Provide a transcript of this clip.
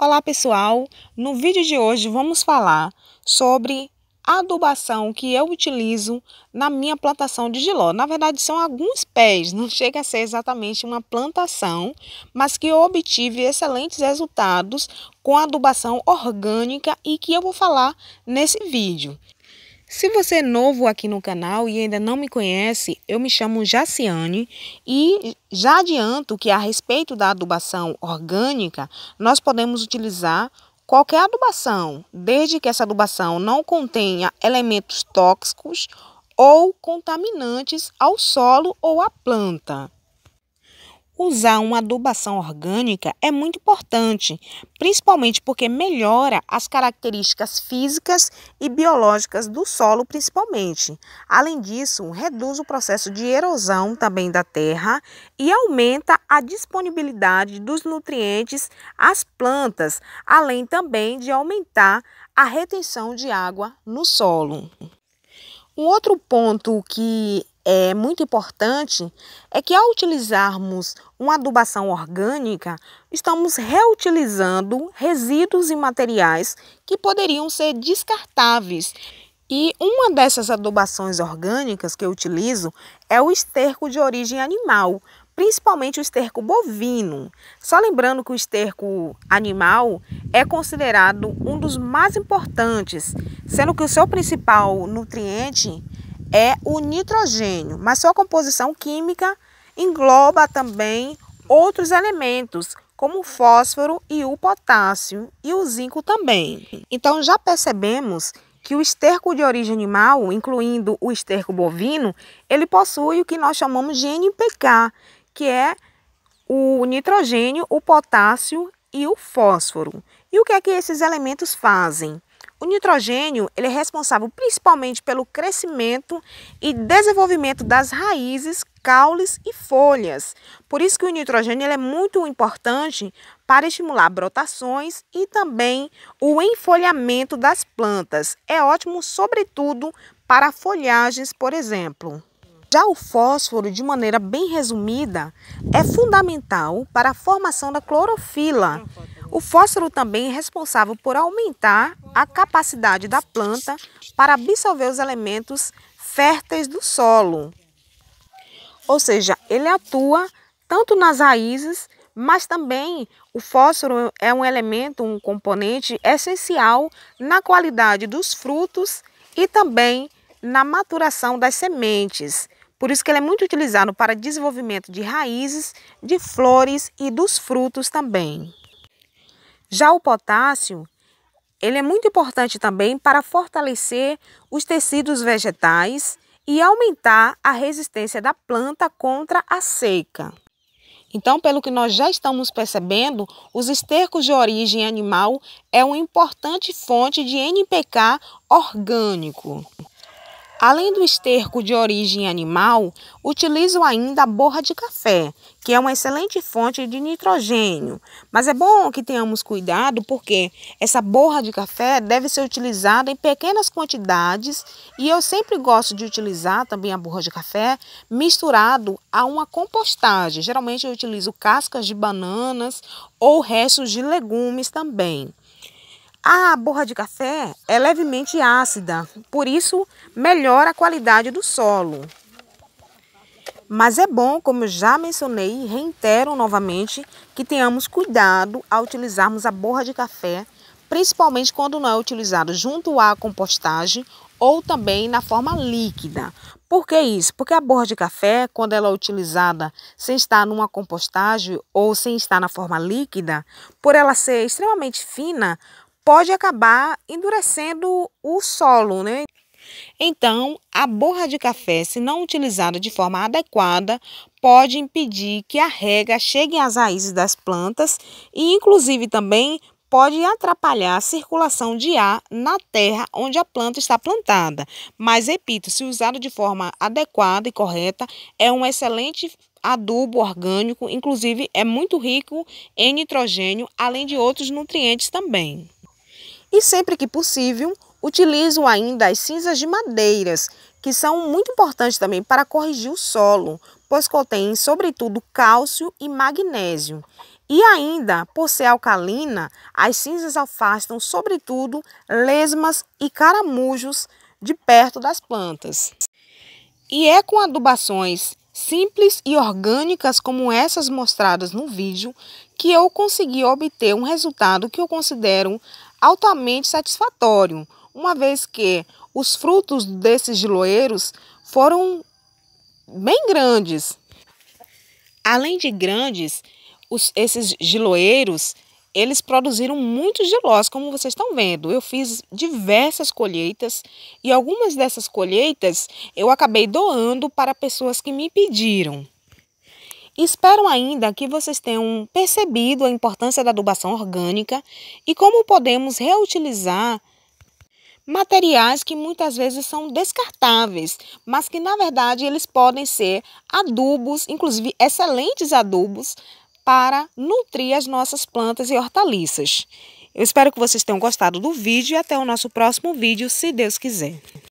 Olá pessoal, no vídeo de hoje vamos falar sobre a adubação que eu utilizo na minha plantação de giló. Na verdade são alguns pés, não chega a ser exatamente uma plantação, mas que eu obtive excelentes resultados com adubação orgânica e que eu vou falar nesse vídeo. Se você é novo aqui no canal e ainda não me conhece, eu me chamo Jaciane e já adianto que a respeito da adubação orgânica, nós podemos utilizar qualquer adubação, desde que essa adubação não contenha elementos tóxicos ou contaminantes ao solo ou à planta. Usar uma adubação orgânica é muito importante, principalmente porque melhora as características físicas e biológicas do solo, principalmente. Além disso, reduz o processo de erosão também da terra e aumenta a disponibilidade dos nutrientes às plantas, além também de aumentar a retenção de água no solo. Um outro ponto que é muito importante é que ao utilizarmos uma adubação orgânica, estamos reutilizando resíduos e materiais que poderiam ser descartáveis. E uma dessas adubações orgânicas que eu utilizo é o esterco de origem animal, principalmente o esterco bovino. Só lembrando que o esterco animal é considerado um dos mais importantes, sendo que o seu principal nutriente é o nitrogênio, mas sua composição química engloba também outros elementos, como o fósforo e o potássio e o zinco também. Então já percebemos que o esterco de origem animal, incluindo o esterco bovino, ele possui o que nós chamamos de NPK, que é o nitrogênio, o potássio e o fósforo. E o que é que esses elementos fazem? O nitrogênio ele é responsável principalmente pelo crescimento e desenvolvimento das raízes, caules e folhas. Por isso que o nitrogênio ele é muito importante para estimular brotações e também o enfolhamento das plantas. É ótimo, sobretudo, para folhagens, por exemplo. Já o fósforo, de maneira bem resumida, é fundamental para a formação da clorofila. O fósforo também é responsável por aumentar a capacidade da planta para absorver os elementos férteis do solo. Ou seja, ele atua tanto nas raízes, mas também o fósforo é um elemento, um componente essencial na qualidade dos frutos e também na maturação das sementes. Por isso que ele é muito utilizado para desenvolvimento de raízes, de flores e dos frutos também. Já o potássio, ele é muito importante também para fortalecer os tecidos vegetais e aumentar a resistência da planta contra a seca. Então, pelo que nós já estamos percebendo, os estercos de origem animal é uma importante fonte de NPK orgânico. Além do esterco de origem animal, utilizo ainda a borra de café, que é uma excelente fonte de nitrogênio. Mas é bom que tenhamos cuidado porque essa borra de café deve ser utilizada em pequenas quantidades e eu sempre gosto de utilizar também a borra de café misturado a uma compostagem. Geralmente eu utilizo cascas de bananas ou restos de legumes também. A borra de café é levemente ácida, por isso melhora a qualidade do solo. Mas é bom, como eu já mencionei e reitero novamente, que tenhamos cuidado ao utilizarmos a borra de café, principalmente quando não é utilizado junto à compostagem ou também na forma líquida. Por que isso? Porque a borra de café, quando ela é utilizada sem estar numa compostagem ou sem estar na forma líquida, por ela ser extremamente fina, pode acabar endurecendo o solo, né? Então, a borra de café, se não utilizada de forma adequada, pode impedir que a rega chegue às raízes das plantas e, inclusive, também pode atrapalhar a circulação de ar na terra onde a planta está plantada. Mas, repito, se usado de forma adequada e correta, é um excelente adubo orgânico, inclusive é muito rico em nitrogênio, além de outros nutrientes também. E sempre que possível, utilizo ainda as cinzas de madeiras, que são muito importantes também para corrigir o solo, pois contém sobretudo cálcio e magnésio. E ainda, por ser alcalina, as cinzas afastam sobretudo lesmas e caramujos de perto das plantas. E é com adubações simples e orgânicas como essas mostradas no vídeo que eu consegui obter um resultado que eu considero altamente satisfatório, uma vez que os frutos desses giloeiros foram bem grandes. Além de grandes, os, esses giloeiros eles produziram muitos gilós, como vocês estão vendo. Eu fiz diversas colheitas e algumas dessas colheitas eu acabei doando para pessoas que me pediram. Espero ainda que vocês tenham percebido a importância da adubação orgânica e como podemos reutilizar materiais que muitas vezes são descartáveis, mas que na verdade eles podem ser adubos, inclusive excelentes adubos para nutrir as nossas plantas e hortaliças. Eu espero que vocês tenham gostado do vídeo e até o nosso próximo vídeo, se Deus quiser.